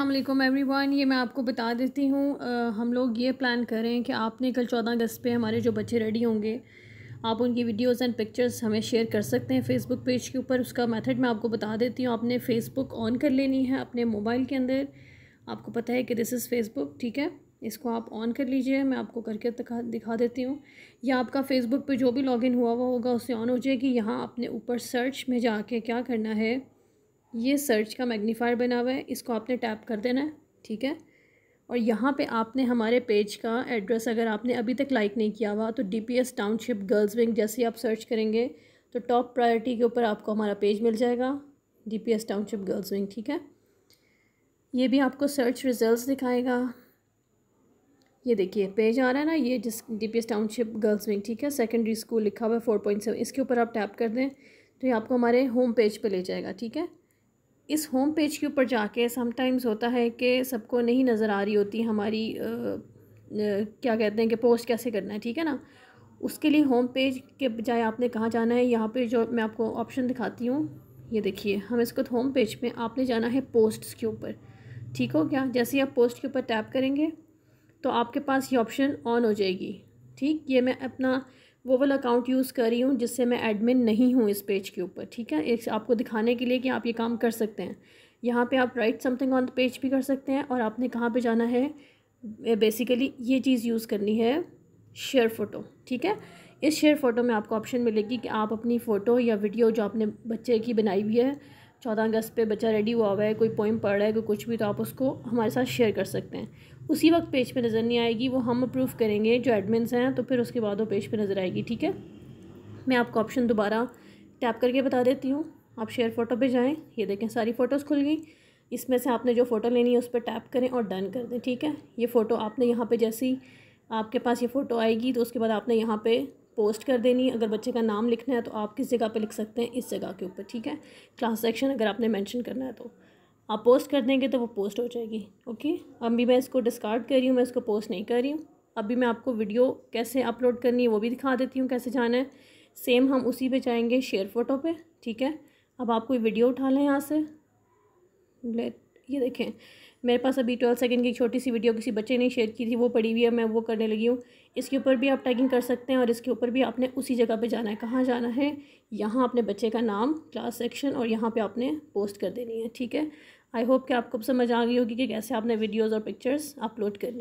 अल्लाम every one ये मैं आपको बता देती हूँ हम लोग ये प्लान कर रहे हैं कि आपने कल चौदह अगस्त पे हमारे जो बच्चे रेडी होंगे आप उनकी वीडियोस एंड पिक्चर्स हमें शेयर कर सकते हैं फेसबुक पेज के ऊपर उसका मेथड मैं आपको बता देती हूँ आपने फ़ेसबुक ऑन कर लेनी है अपने मोबाइल के अंदर आपको पता है कि दिस इज़ फेसबुक ठीक है इसको आप ऑन कर लीजिए मैं आपको करके दिखा देती हूँ या आपका फ़ेसबुक पे जो भी लॉगिन हुआ हुआ होगा उससे ऑन हो जाएगी यहाँ अपने ऊपर सर्च में जाके क्या करना है ये सर्च का मैग्नीफायर बना हुआ है इसको आपने टैप कर देना है ठीक है और यहाँ पे आपने हमारे पेज का एड्रेस अगर आपने अभी तक लाइक नहीं किया हुआ तो डी टाउनशिप गर्ल्स विंग जैसे आप सर्च करेंगे तो टॉप प्रायोरिटी के ऊपर आपको हमारा पेज मिल जाएगा डी टाउनशिप गर्ल्स विंग ठीक है ये भी आपको सर्च रिजल्ट दिखाएगा ये देखिए पेज आ रहा है ना ये जिस डी टाउनशिप गर्ल्स विंग ठीक है सेकेंडरी स्कूल लिखा हुआ है फोर पॉइंट सेवन इसके ऊपर आप टैप कर दें तो ये आपको हमारे होम पेज पर ले जाएगा ठीक है इस होम पेज के ऊपर जाके समटाइम्स होता है कि सबको नहीं नज़र आ रही होती हमारी आ, आ, क्या कहते हैं कि पोस्ट कैसे करना है ठीक है ना उसके लिए होम पेज के बजाय आपने कहाँ जाना है यहाँ पे जो मैं आपको ऑप्शन दिखाती हूँ ये देखिए हम इसको होम पेज में आपने जाना है पोस्ट्स के ऊपर ठीक हो क्या जैसे आप पोस्ट के ऊपर टैप करेंगे तो आपके पास ये ऑप्शन ऑन हो जाएगी ठीक ये मैं अपना वो वाला अकाउंट यूज़ कर रही हूँ जिससे मैं एडमिन नहीं हूँ इस पेज के ऊपर ठीक है एक आपको दिखाने के लिए कि आप ये काम कर सकते हैं यहाँ पे आप write something on the page भी कर सकते हैं और आपने कहाँ पे जाना है बेसिकली ये चीज़ यूज़ करनी है शेयर फ़ोटो ठीक है इस शेयर फ़ोटो में आपको ऑप्शन मिलेगी कि आप अपनी फ़ोटो या वीडियो जो आपने बच्चे की बनाई हुई है चौदह अगस्त पे बच्चा रेडी हुआ हुआ है कोई पोइम पढ़ रहा है कोई कुछ भी तो आप उसको हमारे साथ शेयर कर सकते हैं उसी वक्त पेज पे नज़र नहीं आएगी वो हम अप्रूव करेंगे जो एडमिन्स हैं तो फिर उसके बाद वो पेज पे नज़र आएगी ठीक है मैं आपको ऑप्शन दोबारा टैप करके बता देती हूँ आप शेयर फ़ोटो पर जाएँ ये देखें सारी फ़ोटोज़ खुल गई इसमें से आपने जो फ़ोटो लेनी है उस पर टैप करें और डन कर दें ठीक है ये फ़ोटो आपने यहाँ पर जैसी आपके पास ये फ़ोटो आएगी तो उसके बाद आपने यहाँ पर पोस्ट कर देनी अगर बच्चे का नाम लिखना है तो आप किस जगह पे लिख सकते हैं इस जगह के ऊपर ठीक है क्लास सेक्शन अगर आपने मेंशन करना है तो आप पोस्ट कर देंगे तो वो पोस्ट हो जाएगी ओके अब भी मैं इसको डिस्कार्ड कर रही हूँ मैं इसको पोस्ट नहीं कर रही हूँ अभी मैं आपको वीडियो कैसे अपलोड करनी है वो भी दिखा देती हूँ कैसे जाना है सेम हम उसी पर जाएंगे शेयर फोटो पर ठीक है अब आप कोई वीडियो उठा लें यहाँ से लेट ये देखें मेरे पास अभी ट्वेल्व सेकंड की छोटी सी वीडियो किसी बच्चे ने शेयर की थी वो पड़ी हुई है मैं वो करने लगी हूँ इसके ऊपर भी आप टैगिंग कर सकते हैं और इसके ऊपर भी आपने उसी जगह पे जाना है कहाँ जाना है यहाँ अपने बच्चे का नाम क्लास सेक्शन और यहाँ पे आपने पोस्ट कर देनी है ठीक है आई होप कि आपको समझ आ गई होगी कि कैसे आपने वीडियोज़ और पिक्चर्स अपलोड करनी है